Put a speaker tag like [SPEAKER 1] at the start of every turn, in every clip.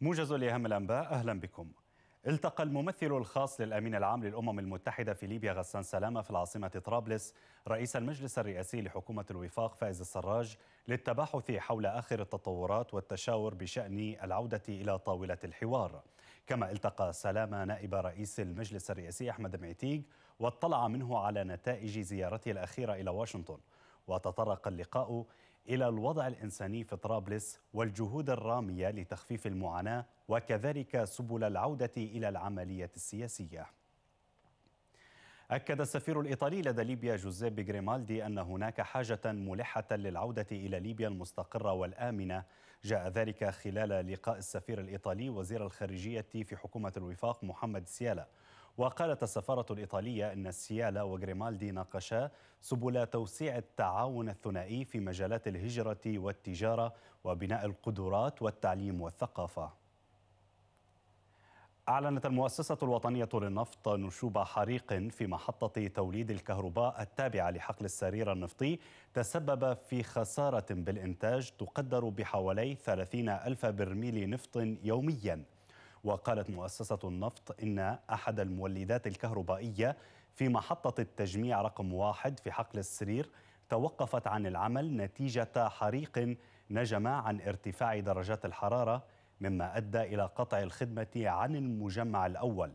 [SPEAKER 1] موجز لأهم الأنباء أهلا بكم التقى الممثل الخاص للأمين العام للأمم المتحدة في ليبيا غسان سلامة في العاصمة طرابلس رئيس المجلس الرئاسي لحكومة الوفاق فائز السراج للتباحث حول آخر التطورات والتشاور بشأن العودة إلى طاولة الحوار كما التقى سلامة نائب رئيس المجلس الرئاسي أحمد معتيق واطلع منه على نتائج زيارته الأخيرة إلى واشنطن وتطرق اللقاء إلى الوضع الإنساني في طرابلس والجهود الرامية لتخفيف المعاناة وكذلك سبل العودة إلى العملية السياسية أكد السفير الإيطالي لدى ليبيا جوزيبي غريمالدي أن هناك حاجة ملحة للعودة إلى ليبيا المستقرة والآمنة جاء ذلك خلال لقاء السفير الإيطالي وزير الخارجية في حكومة الوفاق محمد سيالا وقالت السفارة الإيطالية أن سيالا وغريمالدي ناقشا سبل توسيع التعاون الثنائي في مجالات الهجرة والتجارة وبناء القدرات والتعليم والثقافة أعلنت المؤسسة الوطنية للنفط نشوب حريق في محطة توليد الكهرباء التابعة لحقل السرير النفطي تسبب في خسارة بالإنتاج تقدر بحوالي 30 ألف برميل نفط يومياً وقالت مؤسسة النفط إن أحد المولدات الكهربائية في محطة التجميع رقم واحد في حقل السرير توقفت عن العمل نتيجة حريق نجم عن ارتفاع درجات الحرارة مما أدى إلى قطع الخدمة عن المجمع الأول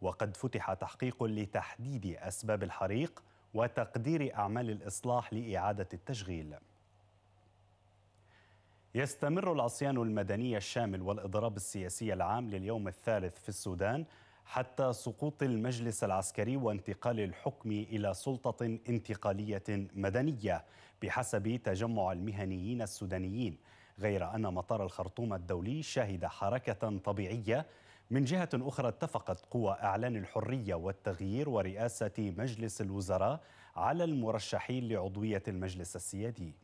[SPEAKER 1] وقد فتح تحقيق لتحديد أسباب الحريق وتقدير أعمال الإصلاح لإعادة التشغيل يستمر العصيان المدني الشامل والإضراب السياسي العام لليوم الثالث في السودان حتى سقوط المجلس العسكري وانتقال الحكم إلى سلطة انتقالية مدنية بحسب تجمع المهنيين السودانيين غير أن مطار الخرطوم الدولي شهد حركة طبيعية من جهة أخرى اتفقت قوى أعلان الحرية والتغيير ورئاسة مجلس الوزراء على المرشحين لعضوية المجلس السيادي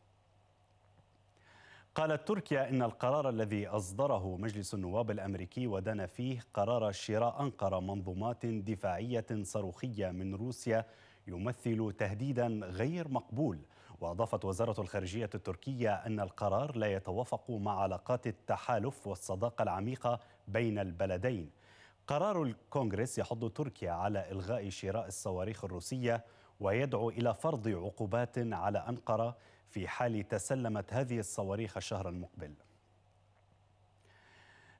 [SPEAKER 1] قالت تركيا إن القرار الذي أصدره مجلس النواب الأمريكي ودان فيه قرار شراء أنقرة منظومات دفاعية صاروخية من روسيا يمثل تهديدا غير مقبول وأضافت وزارة الخارجية التركية أن القرار لا يتوافق مع علاقات التحالف والصداقة العميقة بين البلدين قرار الكونغرس يحض تركيا على إلغاء شراء الصواريخ الروسية ويدعو إلى فرض عقوبات على أنقرة في حال تسلمت هذه الصواريخ الشهر المقبل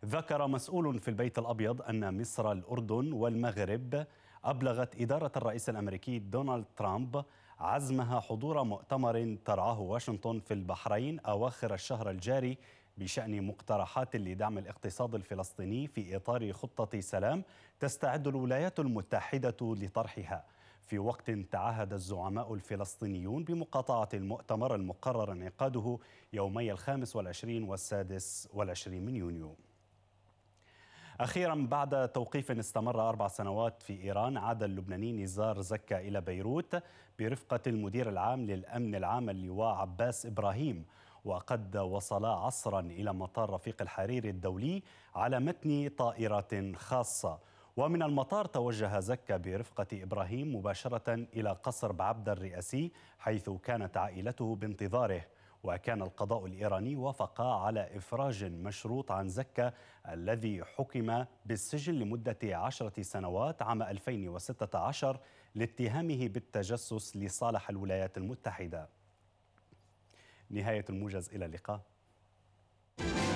[SPEAKER 1] ذكر مسؤول في البيت الأبيض أن مصر الأردن والمغرب أبلغت إدارة الرئيس الأمريكي دونالد ترامب عزمها حضور مؤتمر ترعاه واشنطن في البحرين أواخر الشهر الجاري بشأن مقترحات لدعم الاقتصاد الفلسطيني في إطار خطة سلام تستعد الولايات المتحدة لطرحها في وقت تعهد الزعماء الفلسطينيون بمقاطعة المؤتمر المقرر انعقاده يومي الخامس والعشرين والسادس والعشرين من يونيو أخيرا بعد توقيف استمر أربع سنوات في إيران عاد اللبناني نزار زكا إلى بيروت برفقة المدير العام للأمن العام اللواء عباس إبراهيم وقد وصلا عصرا إلى مطار رفيق الحريري الدولي على متن طائرة خاصة ومن المطار توجه زكا برفقة إبراهيم مباشرة إلى قصر بعبدة الرئاسي حيث كانت عائلته بانتظاره وكان القضاء الإيراني وافق على إفراج مشروط عن زكا الذي حكم بالسجن لمدة عشرة سنوات عام 2016 لاتهامه بالتجسس لصالح الولايات المتحدة نهاية الموجز إلى اللقاء